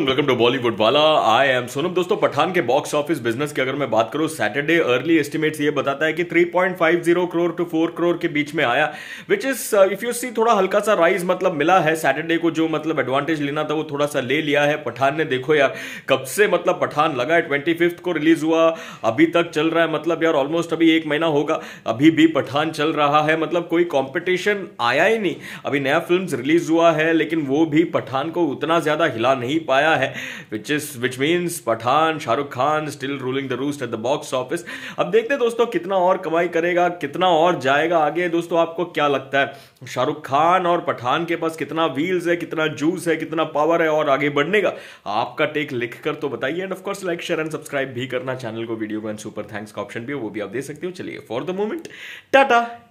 welcome to Bollywood वाला I am Sonam दोस्तों पठान के बॉक्स ऑफिस बिजनेस की अगर मैं बात करूं सैटरडे अर्ली एस्टिमेट्स ये बताता है कि 3.50 करोड़ टू 4 करोड़ के बीच में आया which is if you see थोड़ा हल्का सा राइज मतलब मिला है सैटरडे को जो मतलब एडवांटेज लेना था वो थोड़ा सा ले लिया है पठान ने देखो यार कब से मतलब पठान लगा है ट्वेंटी को रिलीज हुआ अभी तक चल रहा है मतलब यार ऑलमोस्ट अभी एक महीना होगा अभी भी पठान चल रहा है मतलब कोई कॉम्पिटिशन आया ही नहीं अभी नया फिल्म रिलीज हुआ है लेकिन वो भी पठान को उतना ज्यादा हिला नहीं पाया आया है which is which means Pathaan Shahrukh Khan still ruling the roost at the box office अब देखते हैं दोस्तों कितना और कमाई करेगा कितना और जाएगा आगे दोस्तों आपको क्या लगता है शाहरुख खान और पठान के पास कितना व्हील्स है कितना जूस है कितना पावर है और आगे बढ़ने का आपका टेक लिख कर तो बताइए and of course like share and subscribe भी करना चैनल को वीडियो को एंड सुपर थैंक्स का ऑप्शन भी वो भी आप दे सकते हो चलिए फॉर द मोमेंट टाटा